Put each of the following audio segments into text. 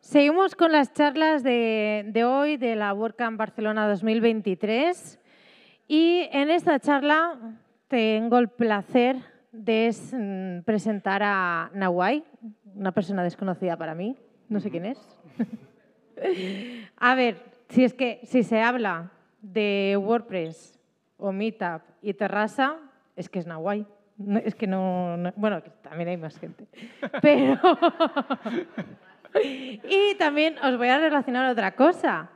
Seguimos con las charlas de, hoy de la WordCamp Barcelona 2023 y en esta charla tengo el placer de mm, presentar a Nawai, una persona desconocida para mí, no sé quién es. a ver, si es que si se habla de WordPress o Meetup y Terrassa, es que es Nawai es que no, Bueno, también hay más gente. Pero. y también os voy a relacionar otra cosa.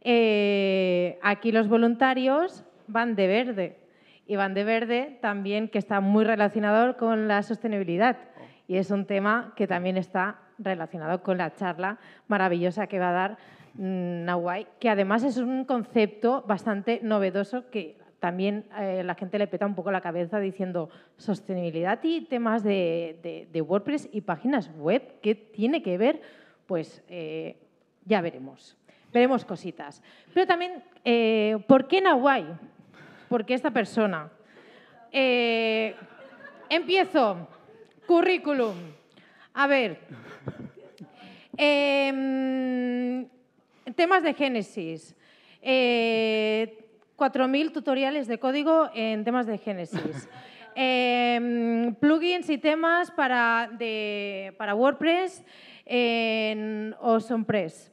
Eh, aquí los voluntarios van de verde. Y van de verde también que está muy relacionado con la sostenibilidad. Oh. Y es un tema que también está relacionado con la charla maravillosa que va a dar mm, Nahuay, que además es un concepto bastante novedoso que también eh, la gente le peta un poco la cabeza diciendo sostenibilidad y temas de, WordPress y páginas web, ¿qué tiene que ver? Pues eh, ya veremos, veremos cositas. Pero también, eh, ¿por qué Nahuay? ¿Por qué esta persona? empiezo. Currículum. A ver. Em, temas de Génesis. 4.000 tutoriales de código en temas de Génesis. Em, plugins y temas para, WordPress en OsonPress.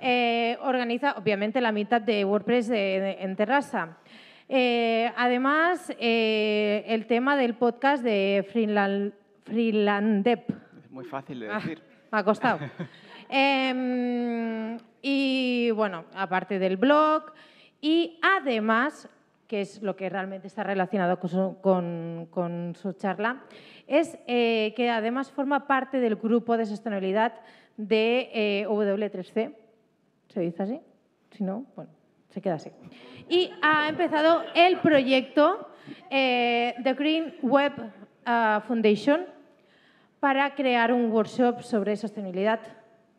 Eh, organiza, obviamente, la mitad de WordPress en Terrassa. Eh, además, eh, el tema del podcast de Freeland, Freelandep. muy fácil de ah, decir. ha costado. Em, y bueno, aparte del blog, y además, que es lo que realmente está relacionado con su, charla, es eh, que además forma parte del grupo de sostenibilidad de eh, W3C. ¿Se dice así? Si no, bueno, se queda así. Y ha empezado el proyecto eh, The Green Web ah, Foundation para crear un workshop sobre sostenibilidad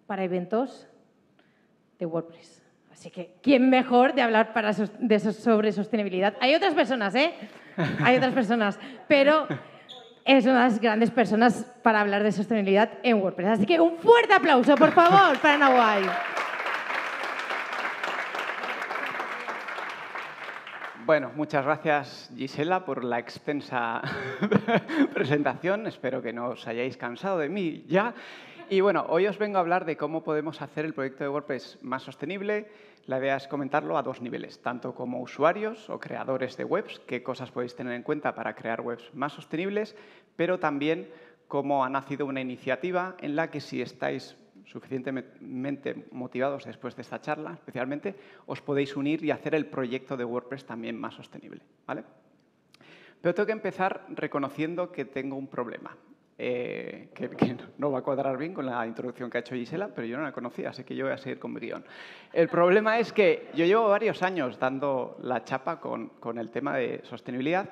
para eventos de WordPress. Así que, ¿quién mejor de hablar de sobre sostenibilidad? Hay otras personas, ¿eh? Hay otras personas, pero es una de las grandes personas para hablar de sostenibilidad en WordPress. Así que un fuerte aplauso, por favor, para Nahuay. Bueno, muchas gracias Gisela por la extensa presentación. Espero que no os hayáis cansado de mí ya. Y bueno, hoy os vengo a hablar de cómo podemos hacer el proyecto de WordPress más sostenible. La idea es comentarlo a dos niveles, tanto como usuarios o creadores de webs, qué cosas podéis tener en cuenta para crear webs más sostenibles, pero también cómo ha nacido una iniciativa en la que si estáis suficientemente motivados después de esta charla, especialmente, os podéis unir y hacer el proyecto de WordPress también más sostenible. ¿vale? Pero tengo que empezar reconociendo que tengo un problema. Eh, que, no va a cuadrar bien con la introducción que ha hecho Gisela, pero yo no la conocía, así que yo voy a seguir con mi guión. El problema es que yo llevo varios años dando la chapa con, con el tema de sostenibilidad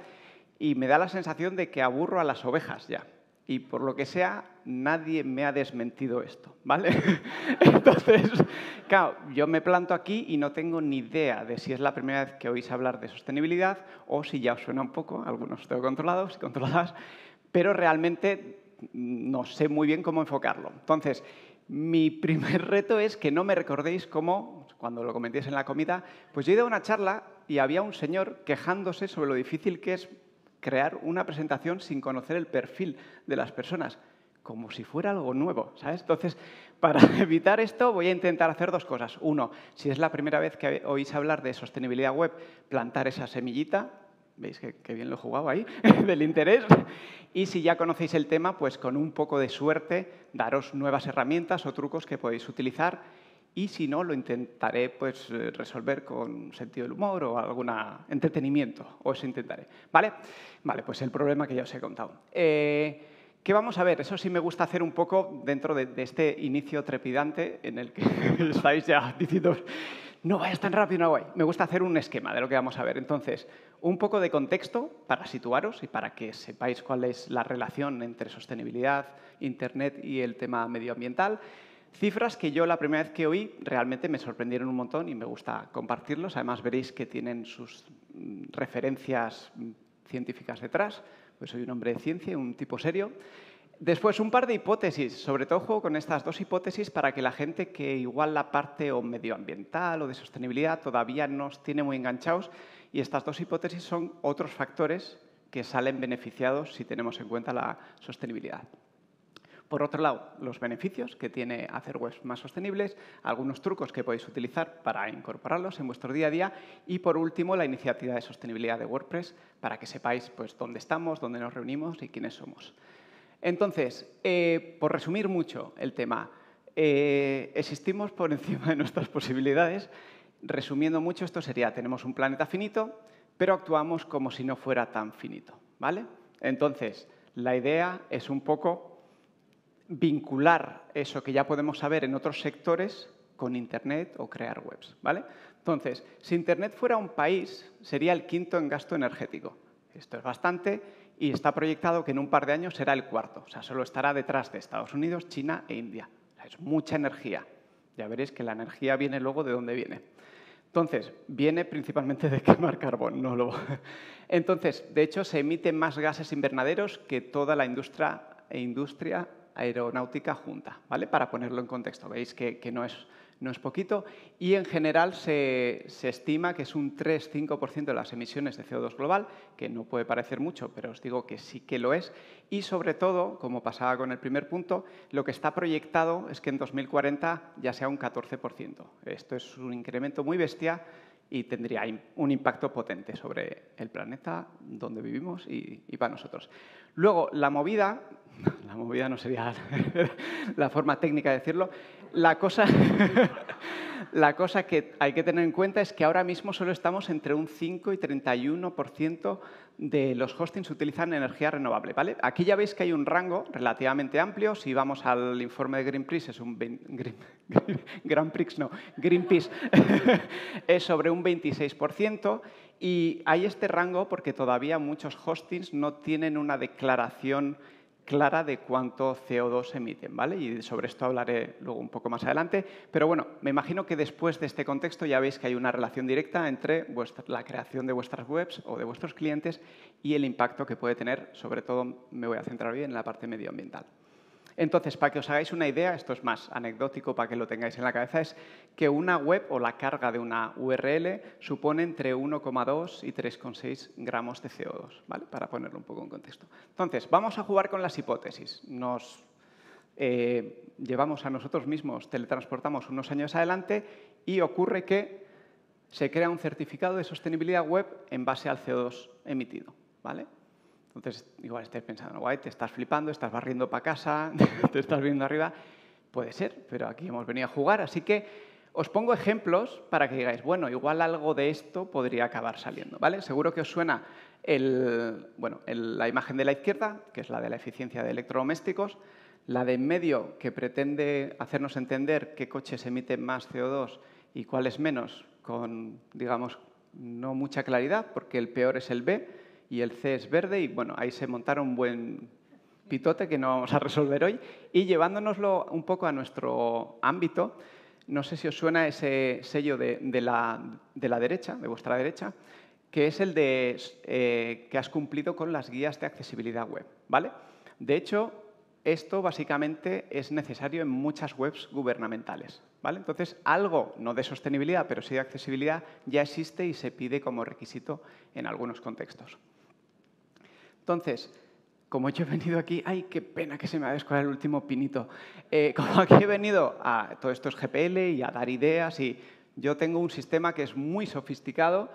y me da la sensación de que aburro a las ovejas ya. Y por lo que sea, nadie me ha desmentido esto, ¿vale? Entonces, claro, yo me planto aquí y no tengo ni idea de si es la primera vez que oís hablar de sostenibilidad o si ya os suena un poco, algunos tengo controlados y controladas, pero realmente mm, no sé muy bien cómo enfocarlo. Entonces, mi primer reto es que no me recordéis cómo, cuando lo comentéis en la comida, pues yo he ido a una charla y había un señor quejándose sobre lo difícil que es crear una presentación sin conocer el perfil de las personas, como si fuera algo nuevo, ¿sabes? Entonces, para evitar esto voy a intentar hacer dos cosas. Uno, si es la primera vez que oís hablar de sostenibilidad web, plantar esa semillita veis que, bien lo he jugado ahí, del interés. Y si ya conocéis el tema, pues con un poco de suerte daros nuevas herramientas o trucos que podéis utilizar. Y si no, lo intentaré pues, resolver con sentido del humor o algún entretenimiento, o eso intentaré. ¿Vale? Vale, pues el problema que ya os he contado. Eh, ¿Qué vamos a ver? Eso sí me gusta hacer un poco dentro de, de este inicio trepidante en el que estáis ya diciendo no vayas tan rápido, no voy. Me gusta hacer un esquema de lo que vamos a ver. Entonces, un poco de contexto para situaros y para que sepáis cuál es la relación entre sostenibilidad, Internet y el tema medioambiental. Cifras que yo la primera vez que oí realmente me sorprendieron un montón y me gusta compartirlos. Además veréis que tienen sus mm, referencias mm, científicas detrás, pues soy un hombre de ciencia, un tipo serio. Después, un par de hipótesis, sobre todo juego con estas dos hipótesis para que la gente que igual la parte o medioambiental o de sostenibilidad todavía nos tiene muy enganchados y estas dos hipótesis son otros factores que salen beneficiados si tenemos en cuenta la sostenibilidad. Por otro lado, los beneficios que tiene hacer webs más sostenibles, algunos trucos que podéis utilizar para incorporarlos en vuestro día a día y, por último, la iniciativa de sostenibilidad de WordPress para que sepáis pues, dónde estamos, dónde nos reunimos y quiénes somos. Entonces, eh, por resumir mucho el tema, eh, existimos por encima de nuestras posibilidades. Resumiendo mucho, esto sería, tenemos un planeta finito, pero actuamos como si no fuera tan finito. ¿vale? Entonces, la idea es un poco vincular eso que ya podemos saber en otros sectores con Internet o crear webs. ¿vale? Entonces, si Internet fuera un país, sería el quinto en gasto energético. Esto es bastante, y está proyectado que en un par de años será el cuarto. O sea, solo estará detrás de Estados Unidos, China e India. es mucha energía. Ya veréis que la energía viene luego de dónde viene. Entonces, viene principalmente de quemar carbón, no lo. Entonces, de hecho, se emiten más gases invernaderos que toda la industria, e industria aeronáutica junta, ¿vale? Para ponerlo en contexto, veis que no es no es poquito, y en general se, estima que es un 3-5% de las emisiones de CO2 global, que no puede parecer mucho, pero os digo que sí que lo es, y sobre todo, como pasaba con el primer punto, lo que está proyectado es que en 2040 ya sea un 14%. Esto es un incremento muy bestia y tendría un impacto potente sobre el planeta donde vivimos y, y para nosotros. Luego, la movida, la movida no sería la forma técnica de decirlo, la cosa, la cosa que hay que tener en cuenta es que ahora mismo solo estamos entre un 5 y 31% de los hostings utilizan energía renovable. ¿vale? Aquí ya veis que hay un rango relativamente amplio. Si vamos al informe de Greenpeace, es un Prix, no, Greenpeace, es sobre un 26%. Y hay este rango porque todavía muchos hostings no tienen una declaración clara de cuánto CO2 emiten, ¿vale? Y sobre esto hablaré luego un poco más adelante. Pero bueno, me imagino que después de este contexto ya veis que hay una relación directa entre la creación de vuestras webs o de vuestros clientes y el impacto que puede tener, sobre todo me voy a centrar hoy en la parte medioambiental. Entonces, para que os hagáis una idea, esto es más anecdótico para que lo tengáis en la cabeza, es que una web o la carga de una URL supone entre 1,2 y 3,6 gramos de CO2, ¿vale? para ponerlo un poco en contexto. Entonces, vamos a jugar con las hipótesis. Nos eh, llevamos a nosotros mismos, teletransportamos unos años adelante y ocurre que se crea un certificado de sostenibilidad web en base al CO2 emitido. ¿vale? Entonces, igual estés pensando, guay, te estás flipando, estás barriendo para casa, te estás viendo arriba. Puede ser, pero aquí hemos venido a jugar. Así que os pongo ejemplos para que digáis, bueno, igual algo de esto podría acabar saliendo, ¿vale? Seguro que os suena bueno, la imagen de la izquierda, que es la de la eficiencia de electrodomésticos, la de en medio, que pretende hacernos entender qué coches emiten más CO2 y cuáles menos, con, digamos, no mucha claridad, porque el peor es el B, y el C es verde y bueno, ahí se montaron un buen pitote que no vamos a resolver hoy. Y llevándonoslo un poco a nuestro ámbito, no sé si os suena ese sello de, la, derecha, de vuestra derecha, que es el de eh, que has cumplido con las guías de accesibilidad web, ¿vale? De hecho, esto básicamente es necesario en muchas webs gubernamentales. ¿vale? Entonces, algo, no de sostenibilidad, pero sí de accesibilidad, ya existe y se pide como requisito en algunos contextos. Entonces, como yo he venido aquí, ay, qué pena que se me ha descolado el último pinito. Eh, como aquí he venido a todo esto es GPL y a dar ideas y yo tengo un sistema que es muy sofisticado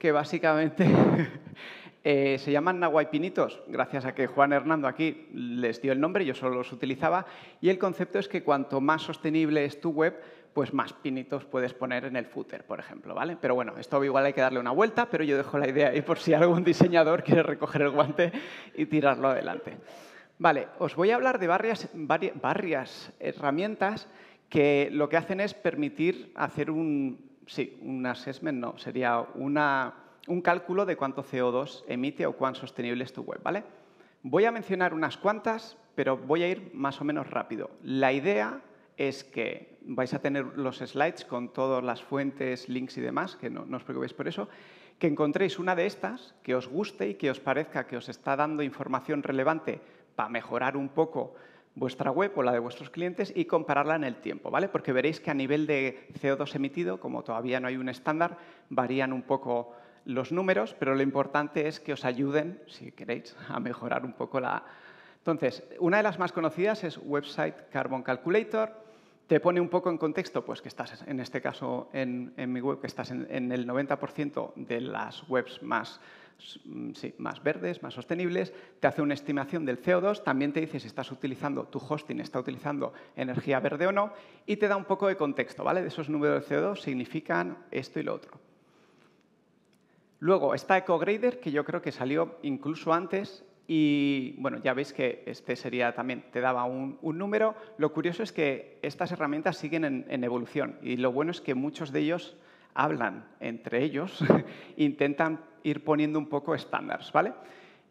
que básicamente eh, se llaman pinitos, gracias a que Juan Hernando aquí les dio el nombre, yo solo los utilizaba, y el concepto es que cuanto más sostenible es tu web, pues más pinitos puedes poner en el footer, por ejemplo, ¿vale? Pero bueno, esto igual hay que darle una vuelta, pero yo dejo la idea ahí por si algún diseñador quiere recoger el guante y tirarlo adelante. Vale, os voy a hablar de varias, herramientas que lo que hacen es permitir hacer un, sí, un assessment, no, sería un cálculo de cuánto CO2 emite o cuán sostenible es tu web, ¿vale? Voy a mencionar unas cuantas, pero voy a ir más o menos rápido. La idea es que vais a tener los slides con todas las fuentes, links y demás, que no, os preocupéis por eso, que encontréis una de estas que os guste y que os parezca que os está dando información relevante para mejorar un poco vuestra web o la de vuestros clientes y compararla en el tiempo, ¿vale? Porque veréis que a nivel de CO2 emitido, como todavía no hay un estándar, varían un poco los números, pero lo importante es que os ayuden, si queréis, a mejorar un poco la... Entonces, una de las más conocidas es Website Carbon Calculator. ¿Te pone un poco en contexto? Pues que estás, en este caso, en, mi web, que estás en, el 90% de las webs más, mm, más verdes, más sostenibles. Te hace una estimación del CO2. También te dice si estás utilizando, tu hosting está utilizando energía verde o no. Y te da un poco de contexto, ¿vale? De esos números de CO2 significan esto y lo otro. Luego está EcoGrader, que yo creo que salió incluso antes y bueno, ya veis que este sería también, te daba un, número. Lo curioso es que estas herramientas siguen en, en, evolución y lo bueno es que muchos de ellos hablan entre ellos, intentan ir poniendo un poco estándares, ¿vale?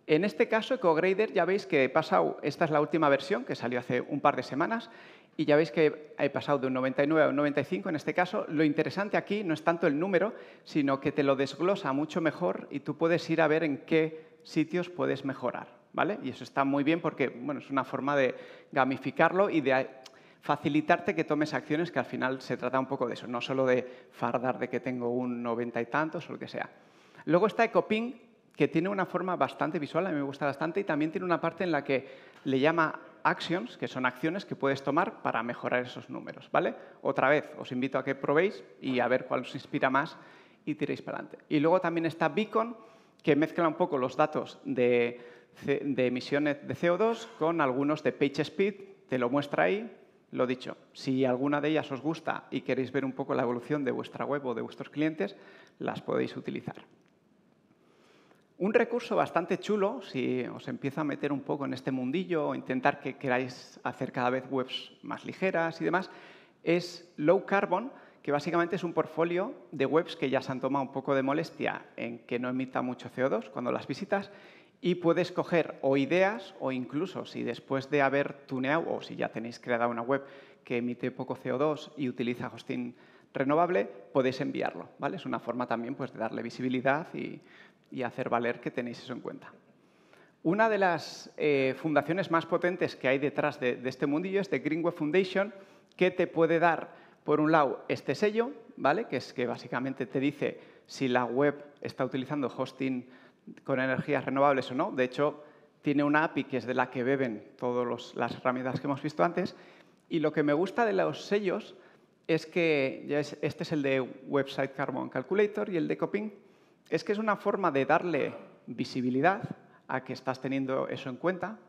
En este caso, EcoGrader, ya veis que he pasado, esta es la última versión que salió hace un par de semanas, y ya veis que he pasado de un 99 a un 95 en este caso. Lo interesante aquí no es tanto el número, sino que te lo desglosa mucho mejor y tú puedes ir a ver en qué sitios puedes mejorar, ¿vale? Y eso está muy bien porque, bueno, es una forma de gamificarlo y de facilitarte que tomes acciones que al final se trata un poco de eso, no solo de fardar de que tengo un noventa y tantos o lo que sea. Luego está Ecoping, que tiene una forma bastante visual, a mí me gusta bastante, y también tiene una parte en la que le llama actions, que son acciones que puedes tomar para mejorar esos números, ¿vale? Otra vez, os invito a que probéis y a ver cuál os inspira más y tiréis para adelante. Y luego también está Beacon, que mezcla un poco los datos de, emisiones de CO2 con algunos de PageSpeed, te lo muestra ahí. Lo dicho, si alguna de ellas os gusta y queréis ver un poco la evolución de vuestra web o de vuestros clientes, las podéis utilizar. Un recurso bastante chulo, si os empieza a meter un poco en este mundillo o intentar que queráis hacer cada vez webs más ligeras y demás, es Low Carbon, que básicamente es un portfolio de webs que ya se han tomado un poco de molestia en que no emita mucho CO2 cuando las visitas y puedes coger o ideas o incluso si después de haber tuneado o si ya tenéis creada una web que emite poco CO2 y utiliza hosting renovable, podéis enviarlo. ¿vale? Es una forma también pues, de darle visibilidad y, hacer valer que tenéis eso en cuenta. Una de las eh, fundaciones más potentes que hay detrás de, este mundillo es The Web Foundation, que te puede dar por un lado, este sello, ¿vale? que es que básicamente te dice si la web está utilizando hosting con energías renovables o no. De hecho, tiene una API que es de la que beben todas las herramientas que hemos visto antes. Y lo que me gusta de los sellos es que ya este es el de Website Carbon Calculator y el de Coping, es que es una forma de darle visibilidad a que estás teniendo eso en cuenta,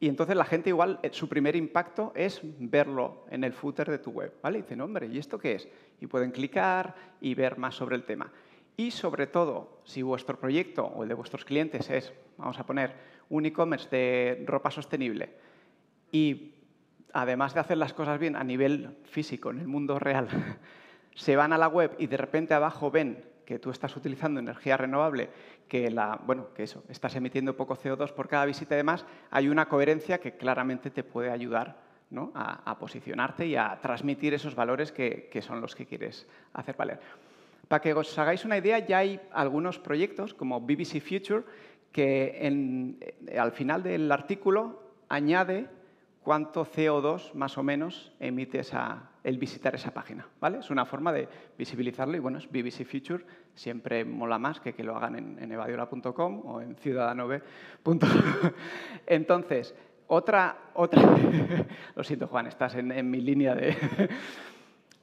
y entonces la gente igual, eh, su primer impacto es verlo en el footer de tu web. ¿vale? Y dicen, hombre, ¿y esto qué es? Y pueden clicar y ver más sobre el tema. Y sobre todo, si vuestro proyecto o el de vuestros clientes es, vamos a poner, un e-commerce de ropa sostenible y además de hacer las cosas bien a nivel físico, en el mundo real, se van a la web y de repente abajo ven que tú estás utilizando energía renovable que, la, bueno, que eso, estás emitiendo poco CO2 por cada visita y demás, hay una coherencia que claramente te puede ayudar a, posicionarte y a transmitir esos valores que, son los que quieres hacer valer. Para que os hagáis una idea, ya hay algunos proyectos como BBC Future que en, eh, al final del artículo añade cuánto CO2 más o menos emite el visitar esa página. ¿vale? Es una forma de visibilizarlo y bueno, es BBC Future, siempre mola más que que lo hagan en, evadiola.com o en ciudadanove.com. Entonces, otra, otra, lo siento Juan, estás en, mi línea de...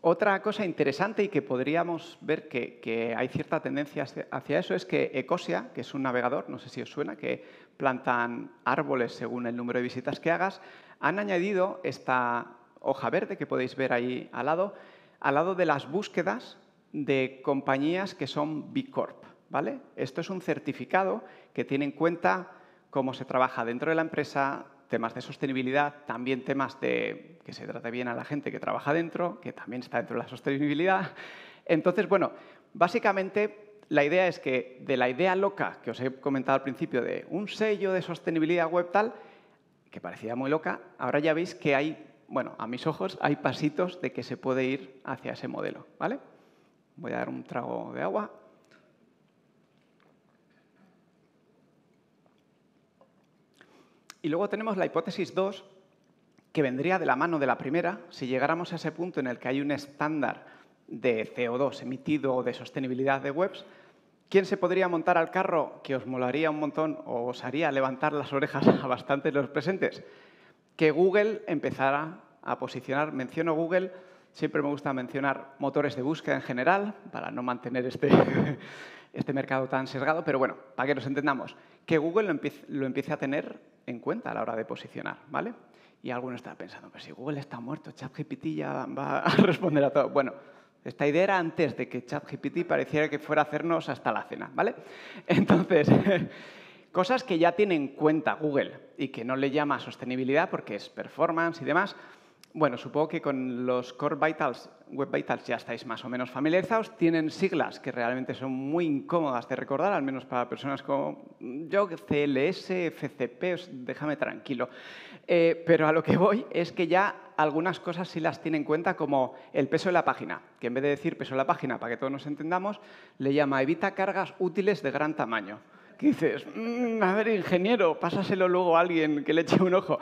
Otra cosa interesante y que podríamos ver que, que, hay cierta tendencia hacia eso es que Ecosia, que es un navegador, no sé si os suena, que plantan árboles según el número de visitas que hagas, han añadido esta hoja verde que podéis ver ahí al lado, al lado de las búsquedas de compañías que son B Corp. ¿vale? Esto es un certificado que tiene en cuenta cómo se trabaja dentro de la empresa, temas de sostenibilidad, también temas de que se trate bien a la gente que trabaja dentro, que también está dentro de la sostenibilidad. Entonces, bueno, básicamente la idea es que de la idea loca que os he comentado al principio de un sello de sostenibilidad web tal, que parecía muy loca, ahora ya veis que hay, bueno, a mis ojos hay pasitos de que se puede ir hacia ese modelo, ¿vale? Voy a dar un trago de agua. Y luego tenemos la hipótesis 2, que vendría de la mano de la primera, si llegáramos a ese punto en el que hay un estándar de CO2 emitido o de sostenibilidad de webs, ¿quién se podría montar al carro que os molaría un montón o os haría levantar las orejas a bastantes de los presentes? Que Google empezara a posicionar, menciono Google, siempre me gusta mencionar motores de búsqueda en general para no mantener este, este mercado tan sesgado, pero bueno, para que nos entendamos, que Google lo empiece, a tener en cuenta a la hora de posicionar, ¿vale? Y alguno está pensando, pero si Google está muerto, ChatGPT ya va a responder a todo. Bueno, esta idea era antes de que ChatGPT pareciera que fuera a hacernos hasta la cena, ¿vale? Entonces, cosas que ya tiene en cuenta Google y que no le llama sostenibilidad porque es performance y demás. Bueno, supongo que con los Core Vitals Web Vitals ya estáis más o menos familiarizados. Tienen siglas que realmente son muy incómodas de recordar, al menos para personas como mm, yo, CLS, FCP, déjame tranquilo. Eh, pero a lo que voy es que ya algunas cosas sí las tiene en cuenta, como el peso de la página, que en vez de decir peso de la página, para que todos nos entendamos, le llama evita cargas útiles de gran tamaño. Que dices, mm, a ver, ingeniero, pásaselo luego a alguien que le eche un ojo.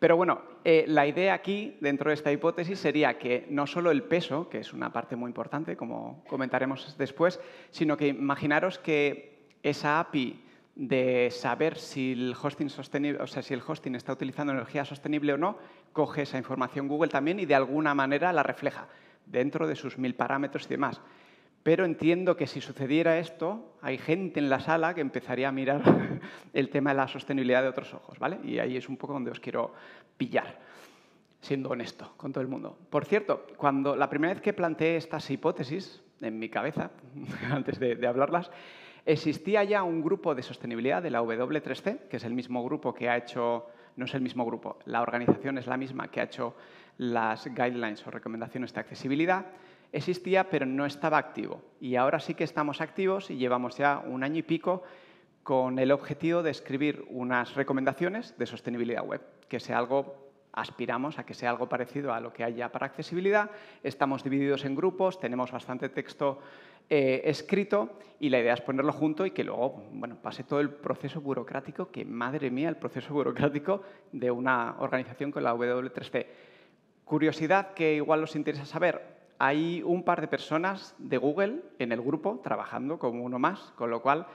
Pero bueno, eh, la idea aquí, dentro de esta hipótesis, sería que no solo el peso, que es una parte muy importante, como comentaremos después, sino que imaginaros que esa API de saber si el hosting, sostenible, o sea, si el hosting está utilizando energía sostenible o no, coge esa información Google también y de alguna manera la refleja dentro de sus mil parámetros y demás. Pero entiendo que si sucediera esto, hay gente en la sala que empezaría a mirar el tema de la sostenibilidad de otros ojos, ¿vale? Y ahí es un poco donde os quiero pillar, siendo honesto con todo el mundo. Por cierto, cuando la primera vez que planteé estas hipótesis en mi cabeza, antes de, de hablarlas, existía ya un grupo de sostenibilidad de la W3C, que es el mismo grupo que ha hecho, no es el mismo grupo, la organización es la misma que ha hecho las guidelines o recomendaciones de accesibilidad, existía pero no estaba activo. Y ahora sí que estamos activos y llevamos ya un año y pico con el objetivo de escribir unas recomendaciones de sostenibilidad web, que sea algo, aspiramos a que sea algo parecido a lo que haya para accesibilidad. Estamos divididos en grupos, tenemos bastante texto eh, escrito y la idea es ponerlo junto y que luego bueno, pase todo el proceso burocrático, que madre mía, el proceso burocrático de una organización con la W3C. Curiosidad que igual os interesa saber, hay un par de personas de Google en el grupo trabajando como uno más, con lo cual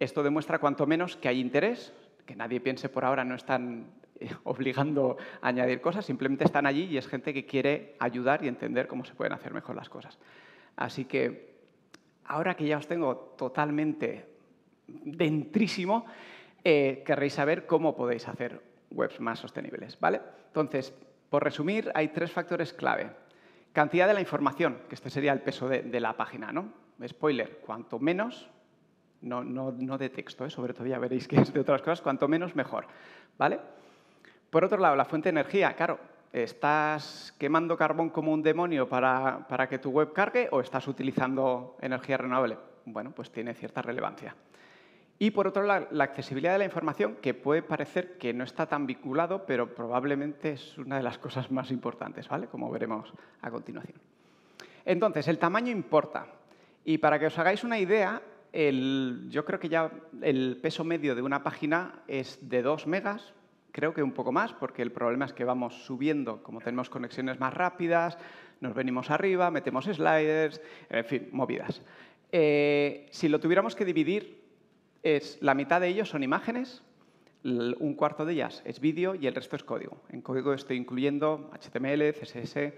esto demuestra cuanto menos que hay interés, que nadie piense por ahora no están eh, obligando a añadir cosas, simplemente están allí y es gente que quiere ayudar y entender cómo se pueden hacer mejor las cosas. Así que ahora que ya os tengo totalmente dentrísimo, eh, querréis saber cómo podéis hacer webs más sostenibles, ¿vale? Entonces, por resumir, hay tres factores clave Cantidad de la información, que este sería el peso de, la página, ¿no? Spoiler, cuanto menos, no, no, no de texto, ¿eh? sobre todo ya veréis que es de otras cosas, cuanto menos mejor, ¿vale? Por otro lado, la fuente de energía, claro, ¿estás quemando carbón como un demonio para que tu web cargue o estás utilizando energía renovable? Bueno, pues tiene cierta relevancia. Y por otro lado, la accesibilidad de la información, que puede parecer que no está tan vinculado, pero probablemente es una de las cosas más importantes, ¿vale? Como veremos a continuación. Entonces, el tamaño importa. Y para que os hagáis una idea, el, yo creo que ya el peso medio de una página es de 2 megas, creo que un poco más, porque el problema es que vamos subiendo, como tenemos conexiones más rápidas, nos venimos arriba, metemos sliders, en fin, movidas. Eh, si lo tuviéramos que dividir, es la mitad de ellos son imágenes, un cuarto de ellas es vídeo y el resto es código. En código estoy incluyendo HTML, CSS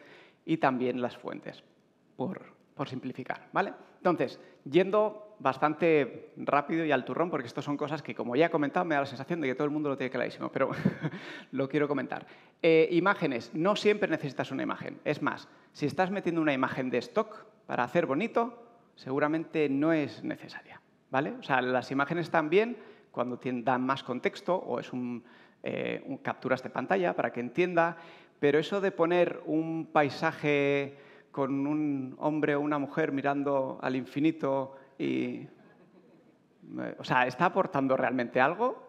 y también las fuentes, por, simplificar. ¿vale? Entonces, yendo bastante rápido y al turrón, porque estas son cosas que, como ya he comentado, me da la sensación de que todo el mundo lo tiene clarísimo, pero lo quiero comentar. Eh, imágenes. No siempre necesitas una imagen. Es más, si estás metiendo una imagen de stock para hacer bonito, seguramente no es necesaria. ¿vale? O sea, las imágenes están bien cuando dan más contexto o es eh, un, capturas de pantalla para que entienda, pero eso de poner un paisaje con un hombre o una mujer mirando al infinito y... Eh, o sea, ¿está aportando realmente algo?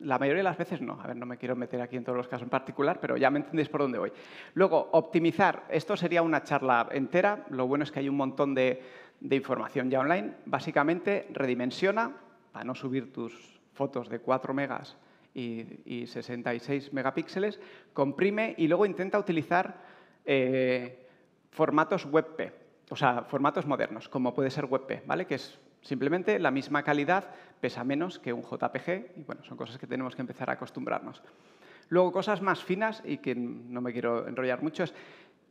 La mayoría de las veces no. A ver, no me quiero meter aquí en todos los casos en particular, pero ya me entendéis por dónde voy. Luego, optimizar. Esto sería una charla entera. Lo bueno es que hay un montón de de información ya online, básicamente redimensiona, para no subir tus fotos de 4 megas y, 66 megapíxeles, comprime y luego intenta utilizar eh, formatos WebP, o sea, formatos modernos, como puede ser WebP, ¿vale? que es simplemente la misma calidad, pesa menos que un JPG, y bueno, son cosas que tenemos que empezar a acostumbrarnos. Luego, cosas más finas, y que no me quiero enrollar mucho, es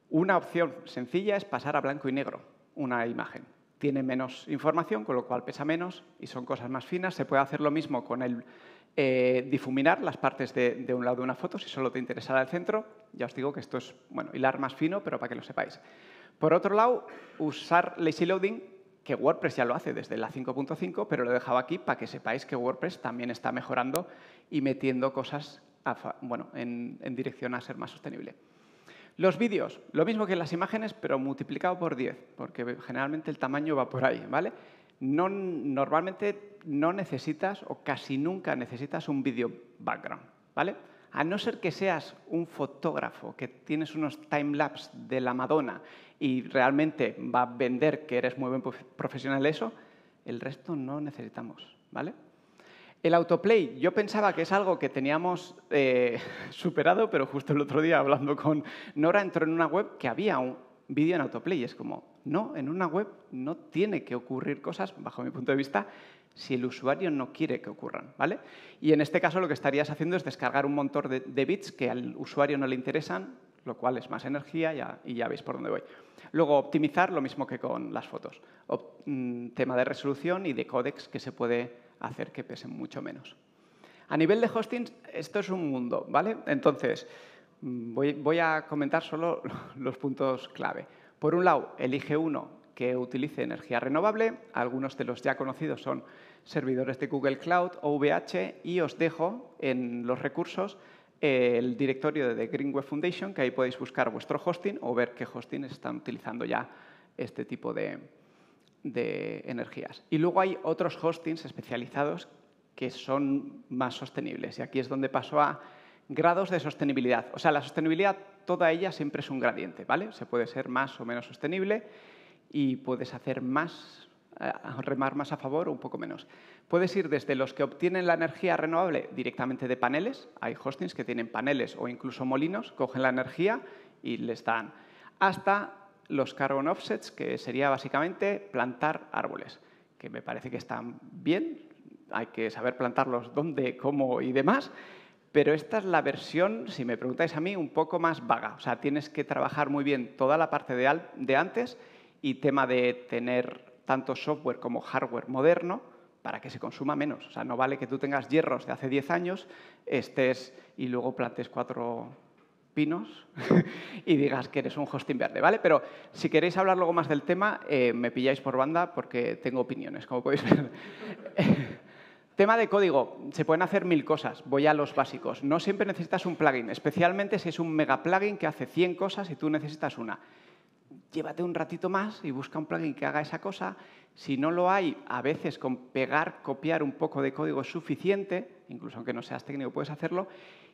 una opción sencilla es pasar a blanco y negro una imagen tiene menos información, con lo cual pesa menos y son cosas más finas. Se puede hacer lo mismo con el eh, difuminar las partes de, un lado de una foto, si solo te interesara el centro. Ya os digo que esto es bueno, hilar más fino, pero para que lo sepáis. Por otro lado, usar lazy loading, que WordPress ya lo hace desde la 5.5, pero lo he dejado aquí para que sepáis que WordPress también está mejorando y metiendo cosas bueno, en dirección a ser más sostenible. Los vídeos, lo mismo que las imágenes, pero multiplicado por 10, porque generalmente el tamaño va por ahí, ¿vale? No, normalmente no necesitas o casi nunca necesitas un vídeo background, ¿vale? A no ser que seas un fotógrafo, que tienes unos timelapse de la Madonna y realmente va a vender que eres muy buen profesional eso, el resto no necesitamos, ¿vale? El autoplay, yo pensaba que es algo que teníamos eh, superado, pero justo el otro día hablando con Nora entró en una web que había un vídeo en autoplay. Y es como, no, en una web no tiene que ocurrir cosas, bajo mi punto de vista, si el usuario no quiere que ocurran, ¿vale? Y en este caso lo que estarías haciendo es descargar un montón de, bits que al usuario no le interesan, lo cual es más energía y ya veis por dónde voy. Luego, optimizar, lo mismo que con las fotos. Mm, tema de resolución y de códex que se puede hacer que pesen mucho menos. A nivel de hostings, esto es un mundo, ¿vale? Entonces, mm, voy, a comentar solo los puntos clave. Por un lado, elige uno que utilice energía renovable. Algunos de los ya conocidos son servidores de Google Cloud o VH y os dejo en los recursos eh, el directorio de The Greenway Foundation, que ahí podéis buscar vuestro hosting o ver qué hosting están utilizando ya este tipo de, de energías. Y luego hay otros hostings especializados que son más sostenibles. Y aquí es donde paso a grados de sostenibilidad. O sea, la sostenibilidad, toda ella siempre es un gradiente, ¿vale? Se puede ser más o menos sostenible y puedes hacer más, eh, remar más a favor o un poco menos. Puedes ir desde los que obtienen la energía renovable directamente de paneles, hay hostings que tienen paneles o incluso molinos, cogen la energía y les dan, hasta los carbon offsets, que sería básicamente plantar árboles, que me parece que están bien, hay que saber plantarlos dónde, cómo y demás, pero esta es la versión, si me preguntáis a mí, un poco más vaga. O sea, tienes que trabajar muy bien toda la parte de, de antes y tema de tener tanto software como hardware moderno para que se consuma menos. O sea, no vale que tú tengas hierros de hace 10 años, estés y luego plantes cuatro pinos y digas que eres un hosting verde, ¿vale? Pero si queréis hablar luego más del tema, eh, me pilláis por banda porque tengo opiniones, como podéis ver. tema de código, se pueden hacer mil cosas, voy a los básicos. No siempre necesitas un plugin, especialmente si es un mega plugin que hace 100 cosas y tú necesitas una. Llévate un ratito más y busca un plugin que haga esa cosa. Si no lo hay, a veces con pegar, copiar un poco de código es suficiente, incluso aunque no seas técnico puedes hacerlo,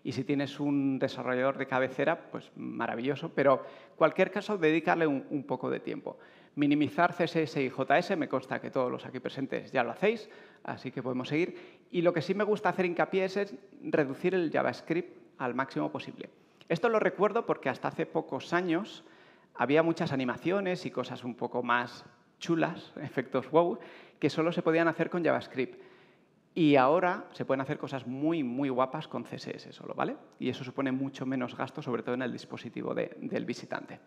y si tienes un desarrollador de cabecera, pues maravilloso, pero en cualquier caso, dedicarle un, poco de tiempo. Minimizar CSS y JS, me consta que todos los aquí presentes ya lo hacéis, así que podemos seguir. Y lo que sí me gusta hacer hincapié es reducir el JavaScript al máximo posible. Esto lo recuerdo porque hasta hace pocos años había muchas animaciones y cosas un poco más chulas, efectos wow, que solo se podían hacer con JavaScript. Y ahora se pueden hacer cosas muy, muy guapas con CSS solo, ¿vale? Y eso supone mucho menos gasto, sobre todo en el dispositivo del visitante.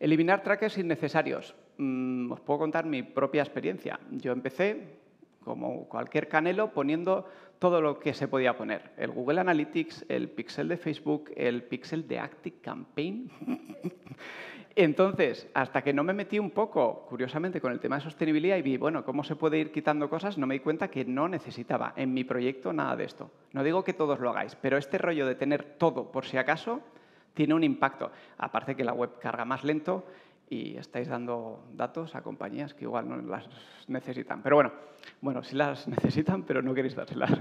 Eliminar trackers innecesarios. Mm, os puedo contar mi propia experiencia. Yo empecé, como cualquier canelo, poniendo todo lo que se podía poner. El Google Analytics, el pixel de Facebook, el pixel de Active Campaign. Entonces, hasta que no me metí un poco, curiosamente, con el tema de sostenibilidad y vi, bueno, cómo se puede ir quitando cosas, no me di cuenta que no necesitaba en mi proyecto nada de esto. No digo que todos lo hagáis, pero este rollo de tener todo por si acaso tiene un impacto. Aparte que la web carga más lento y estáis dando datos a compañías que igual no las necesitan. Pero bueno, bueno, sí las necesitan, pero no queréis dárselas.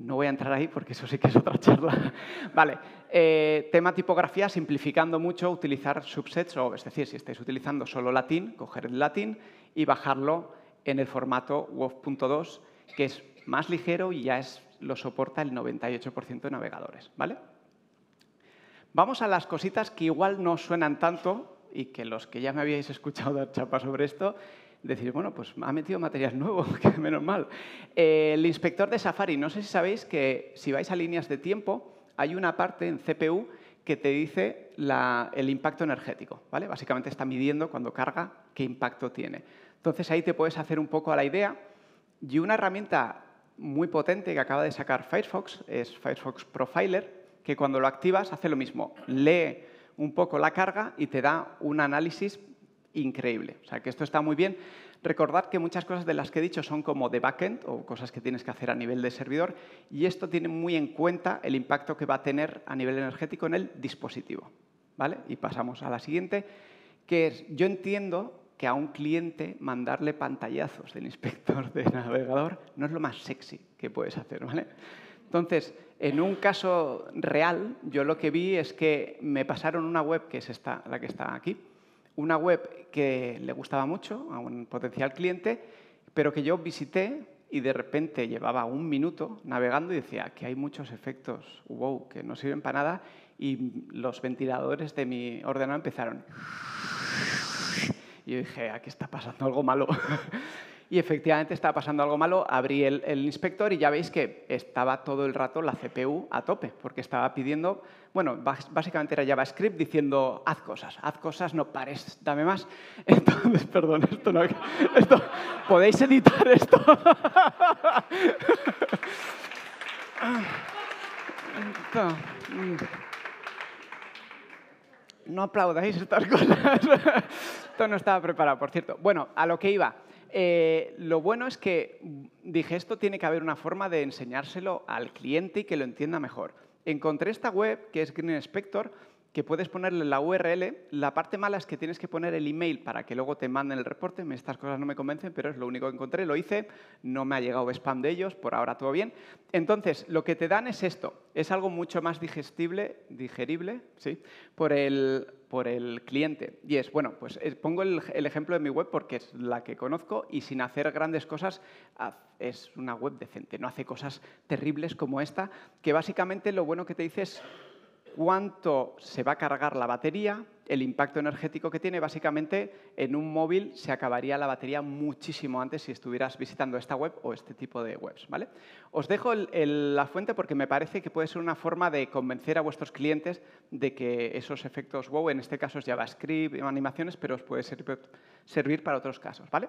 No voy a entrar ahí porque eso sí que es otra charla. vale, eh, tema tipografía, simplificando mucho, utilizar subsets, o es decir, si estáis utilizando solo latín, coger el latín y bajarlo en el formato WOF.2, que es más ligero y ya lo soporta el 98% de navegadores. ¿vale? Vamos a las cositas que igual no suenan tanto y que los que ya me habíais escuchado dar chapa sobre esto, decir, bueno, pues ha metido material nuevo, que menos mal. Eh, el inspector de Safari, no sé si sabéis que si vais a líneas de tiempo, hay una parte en CPU que te dice la, el impacto energético, ¿vale? Básicamente está midiendo cuando carga qué impacto tiene. Entonces ahí te puedes hacer un poco a la idea y una herramienta muy potente que acaba de sacar Firefox es Firefox Profiler, que cuando lo activas hace lo mismo, lee un poco la carga y te da un análisis increíble. O sea, que esto está muy bien. Recordad que muchas cosas de las que he dicho son como de backend o cosas que tienes que hacer a nivel de servidor y esto tiene muy en cuenta el impacto que va a tener a nivel energético en el dispositivo. ¿Vale? Y pasamos a la siguiente, que es, yo entiendo que a un cliente mandarle pantallazos del inspector de navegador no es lo más sexy que puedes hacer, ¿vale? Entonces, en un caso real, yo lo que vi es que me pasaron una web, que es esta, la que está aquí, una web que le gustaba mucho a un potencial cliente, pero que yo visité y de repente llevaba un minuto navegando y decía que hay muchos efectos, wow, que no sirven para nada, y los ventiladores de mi ordenador empezaron. Y yo dije, aquí está pasando algo malo. y efectivamente estaba pasando algo malo, abrí el, inspector y ya veis que estaba todo el rato la CPU a tope, porque estaba pidiendo, bueno, básicamente era JavaScript diciendo, haz cosas, haz cosas, no pares, dame más. Entonces, perdón, esto no... Esto, ¿Podéis editar esto? No aplaudáis estas cosas. Esto no estaba preparado, por cierto. Bueno, a lo que iba. Eh, lo bueno es que mm, dije, esto tiene que haber una forma de enseñárselo al cliente y que lo entienda mejor. Encontré esta web, que es Green Spector, que puedes ponerle la URL. La parte mala es que tienes que poner el email para que luego te manden el reporte. Estas cosas no me convencen, pero es lo único que encontré. Lo hice, no me ha llegado spam de ellos, por ahora todo bien. Entonces, lo que te dan es esto. Es algo mucho más digestible, digerible, ¿sí? Por el, por el cliente. Y es, bueno, pues eh, pongo el, el, ejemplo de mi web porque es la que conozco y sin hacer grandes cosas es una web decente. No hace cosas terribles como esta, que básicamente lo bueno que te dice es cuánto se va a cargar la batería, el impacto energético que tiene. Básicamente, en un móvil se acabaría la batería muchísimo antes si estuvieras visitando esta web o este tipo de webs. ¿vale? Os dejo la fuente porque me parece que puede ser una forma de convencer a vuestros clientes de que esos efectos wow, en este caso es JavaScript, animaciones, pero os puede servir, para otros casos. ¿vale?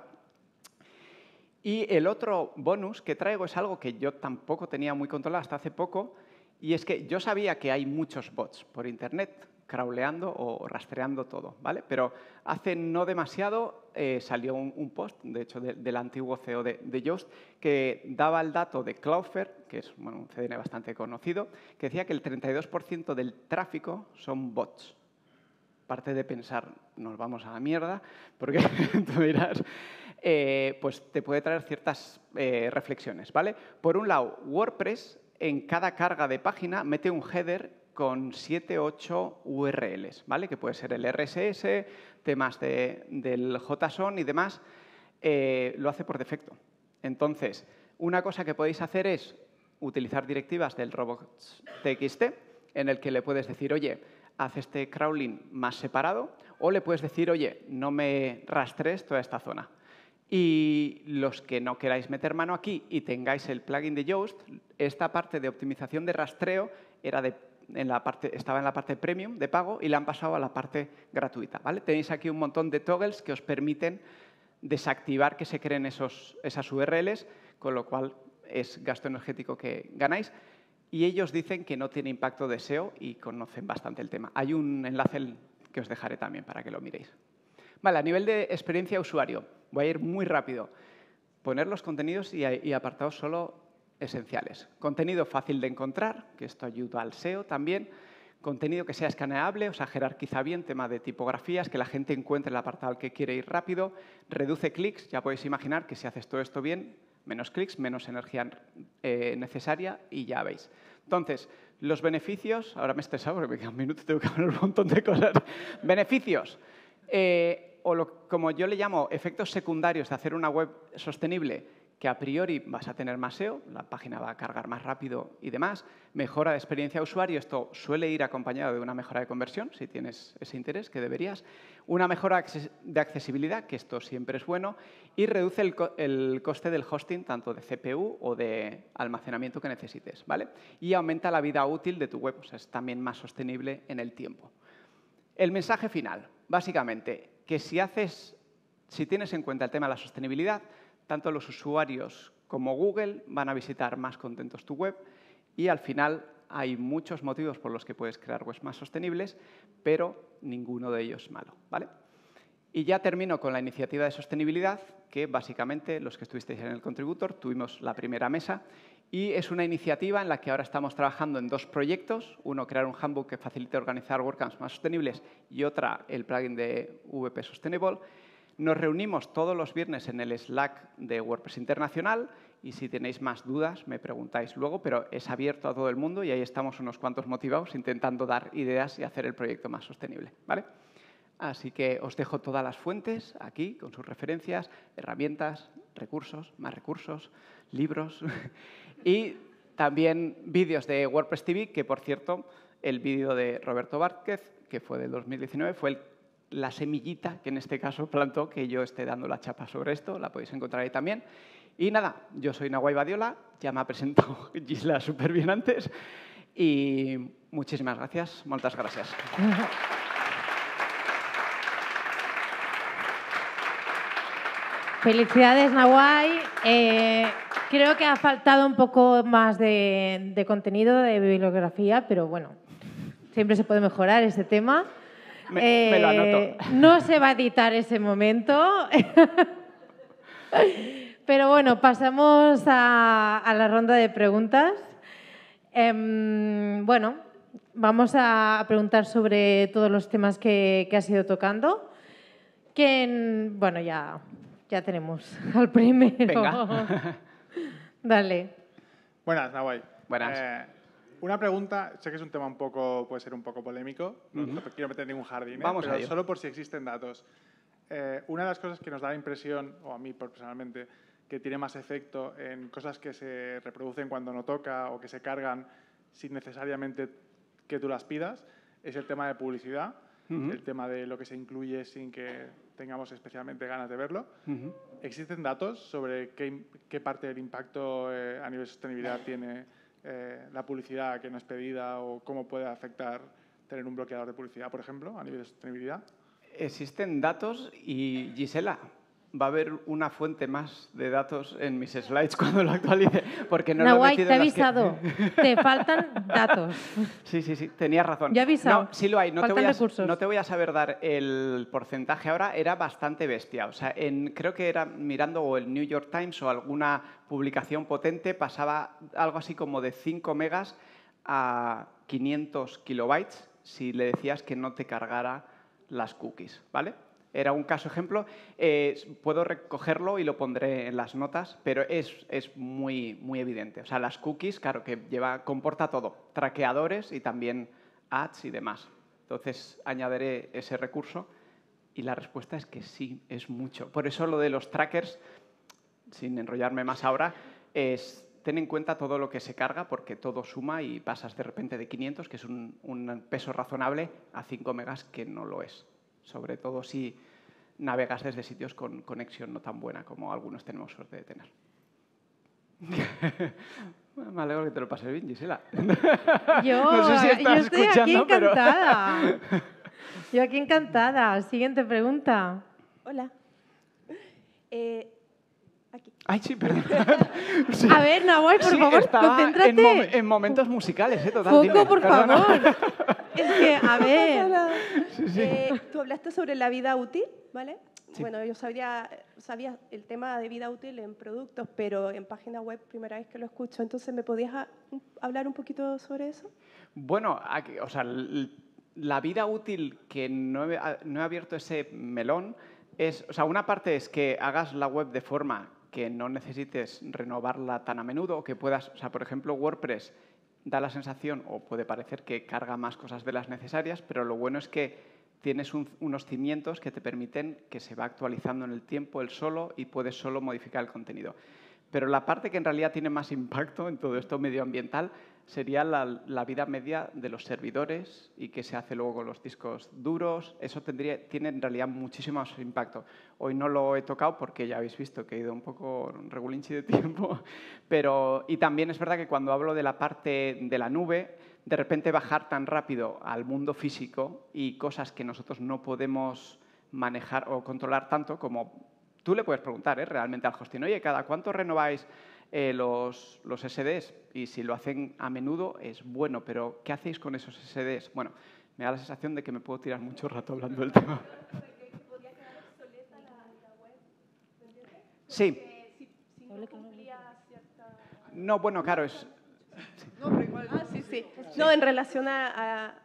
Y el otro bonus que traigo es algo que yo tampoco tenía muy controlado hasta hace poco, y es que yo sabía que hay muchos bots por Internet crawleando o rastreando todo, ¿vale? Pero hace no demasiado eh, salió un, post, de hecho, del antiguo CEO de, de, Yoast, que daba el dato de Cloudflare, que es un CDN bastante conocido, que decía que el 32% del tráfico son bots. Parte de pensar, nos vamos a la mierda, porque tú dirás, eh, pues te puede traer ciertas eh, reflexiones, ¿vale? Por un lado, WordPress en cada carga de página mete un header con 7, 8 URLs, ¿vale? Que puede ser el RSS, temas del JSON y demás. Eh, lo hace por defecto. Entonces, una cosa que podéis hacer es utilizar directivas del robots.txt en el que le puedes decir, oye, haz este crawling más separado o le puedes decir, oye, no me rastres toda esta zona. Y los que no queráis meter mano aquí y tengáis el plugin de Yoast, esta parte de optimización de rastreo era en la parte, estaba en la parte premium de pago y la han pasado a la parte gratuita. ¿vale? Tenéis aquí un montón de toggles que os permiten desactivar que se creen esos, esas URLs, con lo cual es gasto energético que ganáis. Y ellos dicen que no tiene impacto de SEO y conocen bastante el tema. Hay un enlace que os dejaré también para que lo miréis. Vale, a nivel de experiencia usuario voy a ir muy rápido. Poner los contenidos y, apartados solo esenciales. Contenido fácil de encontrar, que esto ayuda al SEO también. Contenido que sea escaneable, o sea, jerarquiza bien, tema de tipografías, que la gente encuentre el apartado al que quiere ir rápido. Reduce clics, ya podéis imaginar que si haces todo esto bien, menos clics, menos energía eh, necesaria y ya veis. Entonces, los beneficios, ahora me he estresado porque me queda minuto tengo que poner un montón de cosas. beneficios. Eh, o como yo le llamo efectos secundarios de hacer una web sostenible, que a priori vas a tener más SEO, la página va a cargar más rápido y demás, mejora de experiencia de usuario, esto suele ir acompañado de una mejora de conversión, si tienes ese interés, que deberías, una mejora de accesibilidad, que esto siempre es bueno, y reduce el, coste del hosting, tanto de CPU o de almacenamiento que necesites, ¿vale? Y aumenta la vida útil de tu web, o sea, es también más sostenible en el tiempo. El mensaje final, básicamente, que si tienes en cuenta el tema de la sostenibilidad, tanto los usuarios como Google van a visitar más contentos tu web y al final hay muchos motivos por los que puedes crear webs más sostenibles, pero ninguno de ellos es malo, ¿vale? Y ya termino con la iniciativa de sostenibilidad, que básicamente los que estuvisteis en el Contributor tuvimos la primera mesa y es una iniciativa en la que ahora estamos trabajando en dos proyectos, uno crear un handbook que facilite organizar WordCamps más sostenibles y otra el plugin de VP Sustainable. Nos reunimos todos los viernes en el Slack de WordPress Internacional y si tenéis más dudas me preguntáis luego, pero es abierto a todo el mundo y ahí estamos unos cuantos motivados intentando dar ideas y hacer el proyecto más sostenible. ¿vale? Así que os dejo todas las fuentes aquí con sus referencias, herramientas, recursos, más recursos, libros. Y también vídeos de WordPress TV, que por cierto, el vídeo de Roberto Vázquez, que fue del 2019, fue la semillita que en este caso plantó que yo esté dando la chapa sobre esto, la podéis encontrar ahí también. Y nada, yo soy Nahuay Badiola, ya me ha presentado Gisla súper bien antes y muchísimas gracias, muchas gracias. Felicidades, Nahuay. Eh, creo que ha faltado un poco más de, contenido, de bibliografía, pero bueno, siempre se puede mejorar ese tema. Me, lo eh, anoto. No se va a editar ese momento. pero bueno, pasamos a, la ronda de preguntas. Em, bueno, vamos a preguntar sobre todos los temas que, que has ido tocando. Que, bueno, ya ya tenemos al primero. Dale. Buenas, Nahuay. Buenas. Eh, una pregunta, sé que es un tema un poco, puede ser un poco polémico, no, quiero meter ningún jardín, ¿eh? Vamos pero solo por si existen datos. Eh, una de las cosas que nos da la impresión, o a mí personalmente, que tiene más efecto en cosas que se reproducen cuando no toca o que se cargan sin necesariamente que tú las pidas, es el tema de publicidad, el tema de lo que se incluye sin que tengamos especialmente ganas de verlo. ¿Existen datos sobre qué, parte del impacto eh, a nivel de sostenibilidad tiene eh, la publicidad que no es pedida o cómo puede afectar tener un bloqueador de publicidad, por ejemplo, a nivel de sostenibilidad? Existen datos y Gisela, va a haber una fuente más de datos en mis slides cuando lo actualice, porque no lo he te he avisado, te faltan datos. Sí, sí, sí, tenías razón. Ya he avisado. No, sí lo hay, no te, voy a, saber dar el porcentaje ahora, era bastante bestia. O sea, creo que era mirando o el New York Times o alguna publicación potente, pasaba algo así como de 5 megas a 500 kilobytes si le decías que no te cargara las cookies, ¿vale? era un caso ejemplo. Eh, puedo recogerlo y lo pondré en las notas, pero es, es muy, muy evidente. O sea, las cookies, claro, que lleva, comporta todo, traqueadores y también ads y demás. Entonces, añadiré ese recurso y la respuesta es que sí, es mucho. Por eso lo de los trackers, sin enrollarme más ahora, es ten en cuenta todo lo que se carga porque todo suma y pasas de repente de 500, que es un peso razonable, a 5 megas, que no lo es sobre todo si navegas desde sitios con conexión no tan buena como algunos tenemos suerte de tener. Me alegro que te lo pases bien, Gisela. Yo, estoy aquí encantada. yo aquí encantada. Siguiente pregunta. Hola. Eh, Ay, sí, perdón. A ver, Nahuel, por favor, concéntrate. En, momentos musicales, ¿eh? Total, Foco, por favor. es que, a ver. Eh, tú hablaste sobre la vida útil, ¿vale? Bueno, yo sabía, sabía el tema de vida útil en productos, pero en página web, primera vez que lo escucho. Entonces, ¿me podías ah, hablar un poquito sobre eso? Bueno, o sea, la vida útil que no he, no he abierto ese melón es, o sea, una parte es que hagas la web de forma que no necesites renovarla tan a menudo o que puedas, o sea, por ejemplo, WordPress da la sensación o puede parecer que carga más cosas de las necesarias, pero lo bueno es que tienes unos cimientos que te permiten que se va actualizando en el tiempo el solo y puedes solo modificar el contenido. Pero la parte que en realidad tiene más impacto en todo esto medioambiental sería la, vida media de los servidores y qué se hace luego con los discos duros. Eso tendría, tiene en realidad muchísimo impacto. Hoy no lo he tocado porque ya habéis visto que he ido un poco regulinchi de tiempo. Pero, y también es verdad que cuando hablo de la parte de la nube, de repente bajar tan rápido al mundo físico y cosas que nosotros no podemos manejar o controlar tanto como tú le puedes preguntar ¿eh? realmente al hosting, oye, ¿cada cuánto renováis eh, los, los SDs y si lo hacen a menudo es bueno, pero ¿qué hacéis con esos SDs? Bueno, me da la sensación de que me puedo tirar mucho rato hablando del tema. Sí. No, bueno, claro, es... Ah, sí, sí. No, en relación a,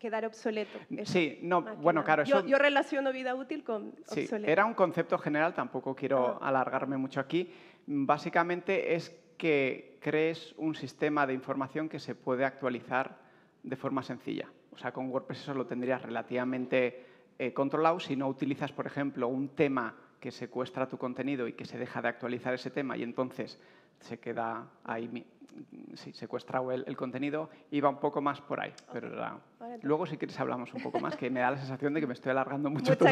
quedar obsoleto. Sí, no, ah, bueno, claro. Yo, yo, relaciono vida útil con obsoleto. Sí, era un concepto general, tampoco quiero ah. alargarme mucho aquí básicamente es que crees un sistema de información que se puede actualizar de forma sencilla. O sea, con WordPress eso lo tendrías relativamente eh, controlado. Si no utilizas, por ejemplo, un tema que secuestra tu contenido y que se deja de actualizar ese tema y entonces se queda ahí sí, secuestrado el, contenido contenido, iba un poco más por ahí. Pero Luego, si quieres, hablamos un poco más, que me da la sensación de que me estoy alargando mucho todo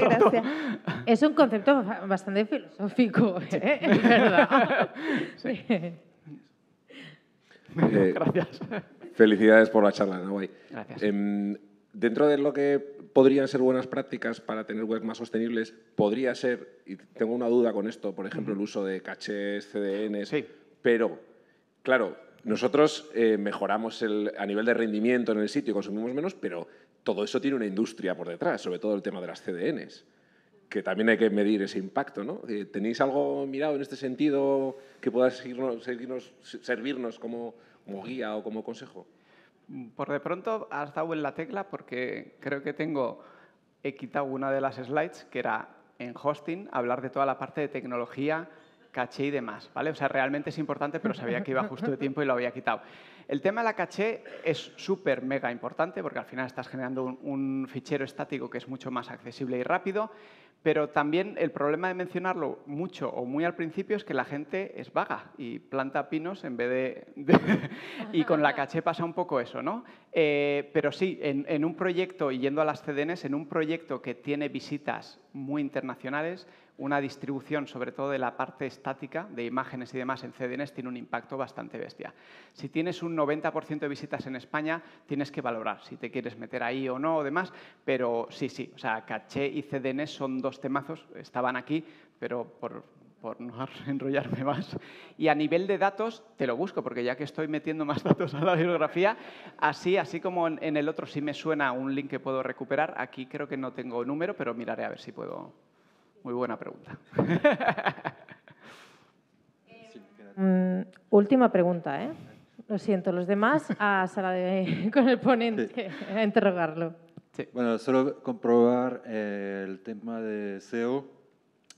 Es un concepto bastante filosófico, ¿eh? eh, eh, gracias. Felicidades por la charla, Gracias. Em, dentro de lo que podrían ser buenas prácticas para tener webs más sostenibles, podría ser, y tengo una duda con esto, por ejemplo, el uso de cachés, CDNs. Sí pero, claro, nosotros eh, mejoramos a nivel de rendimiento en el sitio y consumimos menos, pero todo eso tiene una industria por detrás, sobre todo el tema de las CDNs, que también hay que medir ese impacto. ¿no? Eh, ¿Tenéis algo mirado en este sentido que pueda servirnos como, guía o como consejo? Por de pronto has dado en la tecla porque creo que tengo, he quitado una de las slides que era en hosting, hablar de toda la parte de tecnología, caché y demás, ¿vale? O sea, realmente es importante, pero sabía que iba justo de tiempo y lo había quitado. El tema de la caché es súper mega importante porque al final estás generando un, fichero estático que es mucho más accesible y rápido, pero también el problema de mencionarlo mucho o muy al principio es que la gente es vaga y planta pinos en vez de... y con la caché pasa un poco eso, ¿no? Eh, pero sí, en, en un proyecto, y yendo a las CDNs, en un proyecto que tiene visitas muy internacionales, una distribución, sobre todo de la parte estática, de imágenes y demás en CDNs, tiene un impacto bastante bestia. Si tienes un 90% de visitas en España, tienes que valorar si te quieres meter ahí o no o demás, pero sí, sí, o sea, caché y CDNs son dos temazos, estaban aquí, pero por, por no enrollarme más. Y a nivel de datos, te lo busco, porque ya que estoy metiendo más datos a la bibliografía, así, así como en, en el otro sí me suena un link que puedo recuperar, aquí creo que no tengo número, pero miraré a ver si puedo muy buena pregunta. Mm, última pregunta, ¿eh? Lo siento, los demás a sala de, con el ponente a interrogarlo. Bueno, solo comprobar eh, el tema de SEO.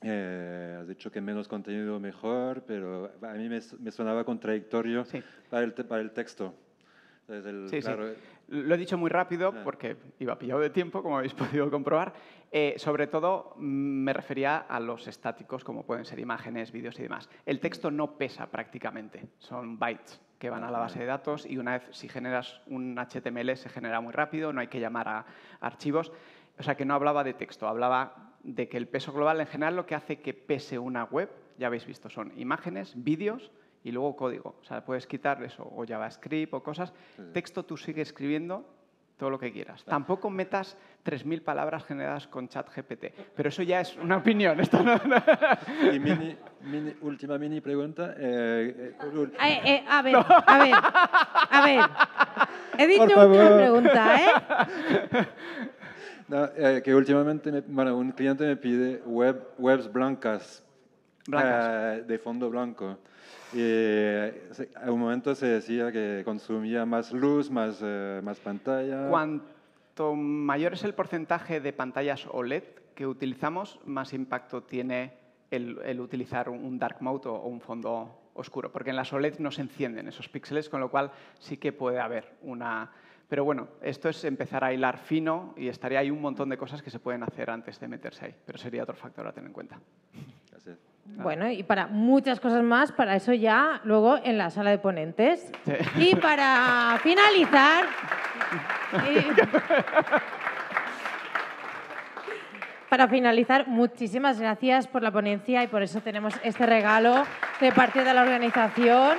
Eh, has dicho que menos contenido mejor, pero a mí me, sonaba contradictorio para, el, para el texto. Eh. Lo he dicho muy rápido ah. porque iba pillado de tiempo, como habéis podido comprobar. Eh, sobre todo mm, me refería a los estáticos, como pueden ser imágenes, vídeos y demás. El texto no pesa prácticamente, son bytes que van a la base de datos y una vez si generas un HTML se genera muy rápido, no hay que llamar a archivos. O sea que no hablaba de texto, hablaba de que el peso global en general lo que hace que pese una web, ya habéis visto, son imágenes, vídeos, y luego código. O sea, puedes quitarles o, o JavaScript o cosas. Texto tú sigue escribiendo todo lo que quieras. Tampoco metas 3.000 palabras generadas con chat GPT. pero eso ya es una opinión. Esto no... y última mini pregunta. Eh, eh, eh, a ver, a ver, a ver. He dicho una pregunta, ¿eh? que últimamente un cliente me pide webs blancas Ah, de fondo blanco. Y eh, a un momento se decía que consumía más luz, más, eh, más pantalla. Cuanto mayor es el porcentaje de pantallas OLED que utilizamos, más impacto tiene el, utilizar un dark mode o un fondo oscuro, porque en las OLED no se encienden esos píxeles, con lo cual sí que puede haber una... Pero bueno, esto es empezar a hilar fino y estaría ahí un montón de cosas que se pueden hacer antes de meterse ahí, pero sería otro factor a tener en cuenta. Ah. Bueno, y para muchas cosas más, para eso ya luego en la sala de ponentes. Y para finalizar... para finalizar, muchísimas gracias por la ponencia y por eso tenemos este regalo de parte de la organización.